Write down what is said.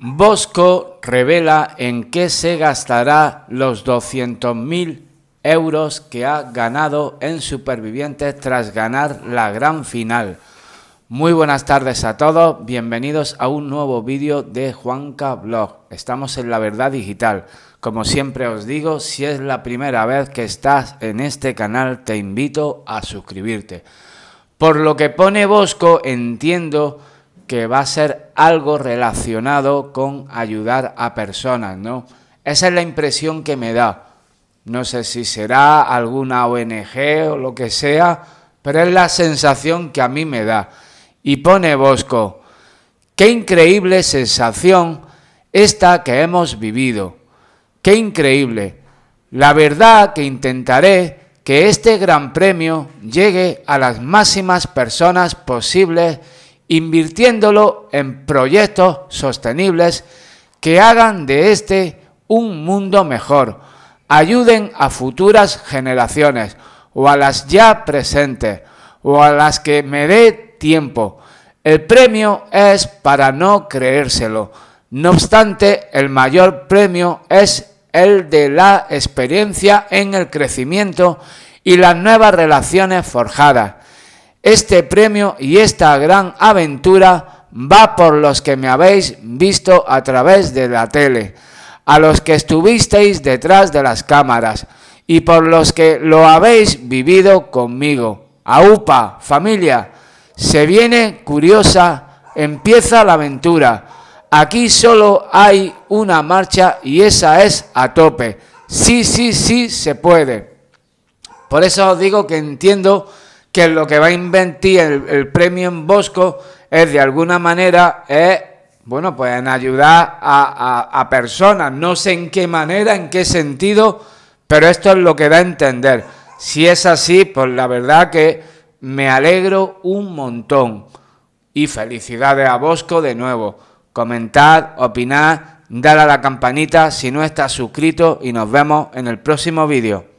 Bosco revela en qué se gastará los 200.000 euros que ha ganado en Supervivientes tras ganar la gran final. Muy buenas tardes a todos, bienvenidos a un nuevo vídeo de Juanca Blog. Estamos en la verdad digital. Como siempre os digo, si es la primera vez que estás en este canal, te invito a suscribirte. Por lo que pone Bosco, entiendo que va a ser algo relacionado con ayudar a personas, ¿no? Esa es la impresión que me da. No sé si será alguna ONG o lo que sea, pero es la sensación que a mí me da. Y pone Bosco, qué increíble sensación esta que hemos vivido. Qué increíble. La verdad que intentaré que este gran premio llegue a las máximas personas posibles invirtiéndolo en proyectos sostenibles que hagan de este un mundo mejor, ayuden a futuras generaciones o a las ya presentes o a las que me dé tiempo. El premio es para no creérselo. No obstante, el mayor premio es el de la experiencia en el crecimiento y las nuevas relaciones forjadas este premio y esta gran aventura va por los que me habéis visto a través de la tele, a los que estuvisteis detrás de las cámaras y por los que lo habéis vivido conmigo. AUPA, familia, se viene curiosa, empieza la aventura. Aquí solo hay una marcha y esa es a tope. Sí, sí, sí se puede. Por eso os digo que entiendo que lo que va a inventir el, premio en Bosco es de alguna manera, es, eh, bueno, pues en ayudar a, personas, no sé en qué manera, en qué sentido, pero esto es lo que da a entender. Si es así, pues la verdad que me alegro un montón. Y felicidades a Bosco de nuevo. Comentad, opinad, dar a la campanita si no estás suscrito y nos vemos en el próximo vídeo.